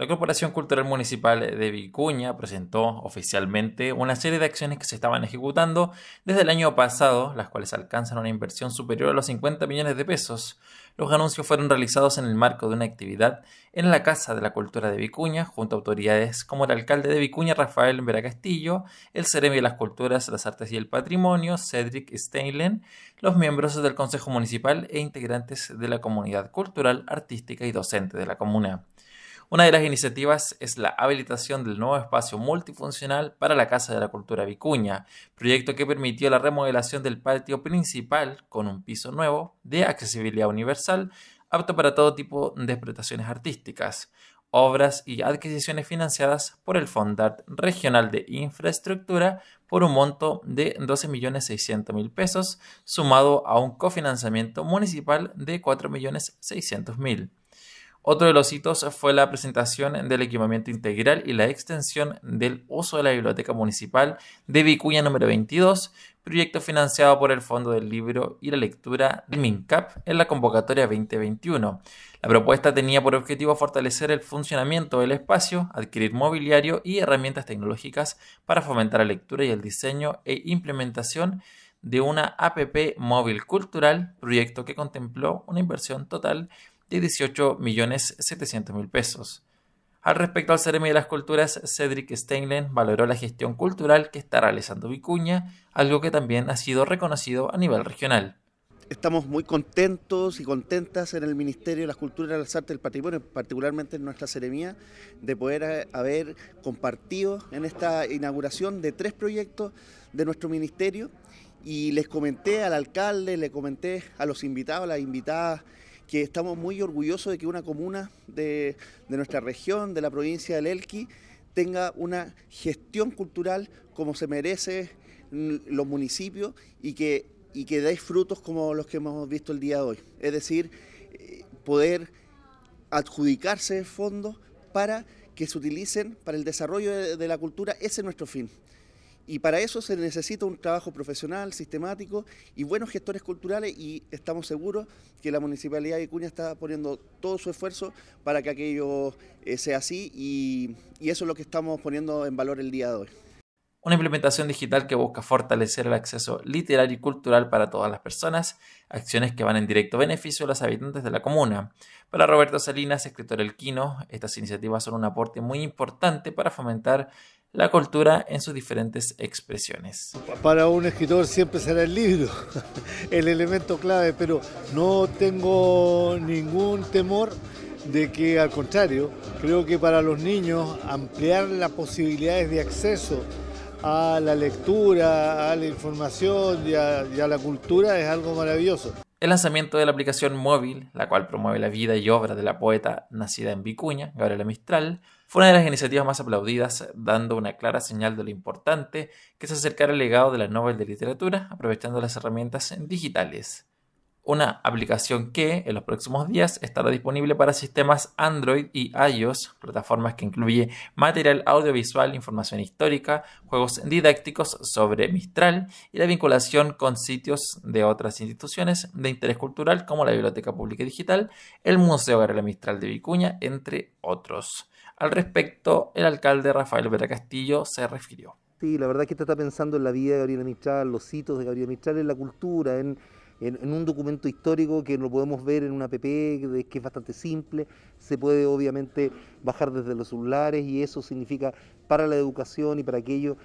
La Corporación Cultural Municipal de Vicuña presentó oficialmente una serie de acciones que se estaban ejecutando desde el año pasado, las cuales alcanzan una inversión superior a los 50 millones de pesos. Los anuncios fueron realizados en el marco de una actividad en la Casa de la Cultura de Vicuña, junto a autoridades como el alcalde de Vicuña, Rafael Vera Castillo, el Ceremi de las Culturas, las Artes y el Patrimonio, Cedric Steinlen, los miembros del Consejo Municipal e integrantes de la comunidad cultural, artística y docente de la comuna. Una de las iniciativas es la habilitación del nuevo espacio multifuncional para la Casa de la Cultura Vicuña, proyecto que permitió la remodelación del patio principal con un piso nuevo de accesibilidad universal, apto para todo tipo de explotaciones artísticas, obras y adquisiciones financiadas por el Fondart Regional de Infraestructura por un monto de 12.600.000 pesos, sumado a un cofinanciamiento municipal de 4.600.000. Otro de los hitos fue la presentación del equipamiento integral y la extensión del uso de la Biblioteca Municipal de Vicuña número 22, proyecto financiado por el Fondo del Libro y la Lectura de MINCAP en la convocatoria 2021. La propuesta tenía por objetivo fortalecer el funcionamiento del espacio, adquirir mobiliario y herramientas tecnológicas para fomentar la lectura y el diseño e implementación de una APP móvil cultural, proyecto que contempló una inversión total de 18 millones 700 mil pesos. Al respecto al Ceremi de las Culturas, Cedric Steinlen valoró la gestión cultural que está realizando Vicuña, algo que también ha sido reconocido a nivel regional. Estamos muy contentos y contentas en el Ministerio de las Culturas, las Artes y Patrimonio, particularmente en nuestra seremía de poder haber compartido en esta inauguración de tres proyectos de nuestro ministerio. Y les comenté al alcalde, le comenté a los invitados, a las invitadas que estamos muy orgullosos de que una comuna de, nuestra región, de la provincia del Elqui, tenga una gestión cultural como se merece los municipios y que, y frutos como los que hemos visto el día de hoy. Es decir, eh, poder adjudicarse fondos para que se utilicen para el desarrollo de, de la cultura, ese es nuestro fin. Y para eso se necesita un trabajo profesional, sistemático y buenos gestores culturales y estamos seguros que la Municipalidad de Cuña está poniendo todo su esfuerzo para que aquello eh, sea así y, y eso es lo que estamos poniendo en valor el día de hoy. Una implementación digital que busca fortalecer el acceso literario y cultural para todas las personas, acciones que van en directo beneficio a los habitantes de la comuna. Para Roberto Salinas, escritor elquino, estas iniciativas son un aporte muy importante para fomentar la cultura en sus diferentes expresiones. Para un escritor siempre será el libro, el elemento clave, pero no tengo ningún temor de que al contrario, creo que para los niños ampliar las posibilidades de acceso a la lectura, a la información y a, la cultura es algo maravilloso. El lanzamiento de la aplicación móvil, la cual promueve la vida y obra de la poeta nacida en Vicuña, Gabriela Mistral, fue una de las iniciativas más aplaudidas, dando una clara señal de lo importante que es acercar el legado de la Nobel de Literatura, aprovechando las herramientas digitales una aplicación que en los próximos días estará disponible para sistemas Android y iOS, plataformas que incluye material audiovisual, información histórica, juegos didácticos sobre Mistral y la vinculación con sitios de otras instituciones de interés cultural como la Biblioteca Pública Digital, el Museo Gabriela Mistral de Vicuña, entre otros. Al respecto, el alcalde Rafael Vera Castillo se refirió. Sí, la verdad que está pensando en la vida de Gabriela Mistral, los sitios de Gabriela Mistral, en la cultura, en en, un documento histórico que lo podemos ver en una app que, es bastante simple, se puede obviamente bajar desde los celulares y eso significa para la educación y para aquellos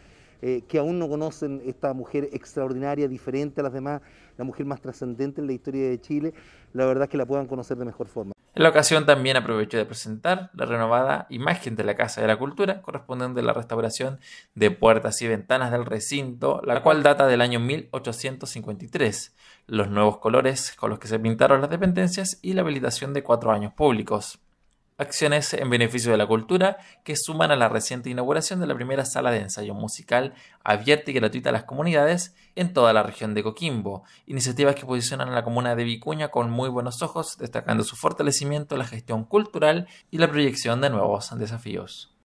eh, que aún no conocen esta mujer extraordinaria, diferente a las demás, la mujer más trascendente en la historia de Chile, la verdad es que la puedan conocer de mejor forma. En la ocasión también aprovechó de presentar la renovada imagen de la Casa de la Cultura, correspondiente a la restauración de puertas y ventanas del recinto, la cual data del año 1853, los nuevos colores con los que se pintaron las dependencias y la habilitación de cuatro años públicos acciones en beneficio de la cultura que suman a la reciente inauguración de la primera sala de ensayo musical abierta y gratuita a las comunidades en toda la región de Coquimbo, iniciativas que posicionan a la comuna de Vicuña con muy buenos ojos, destacando su fortalecimiento, la gestión cultural y la proyección de nuevos desafíos.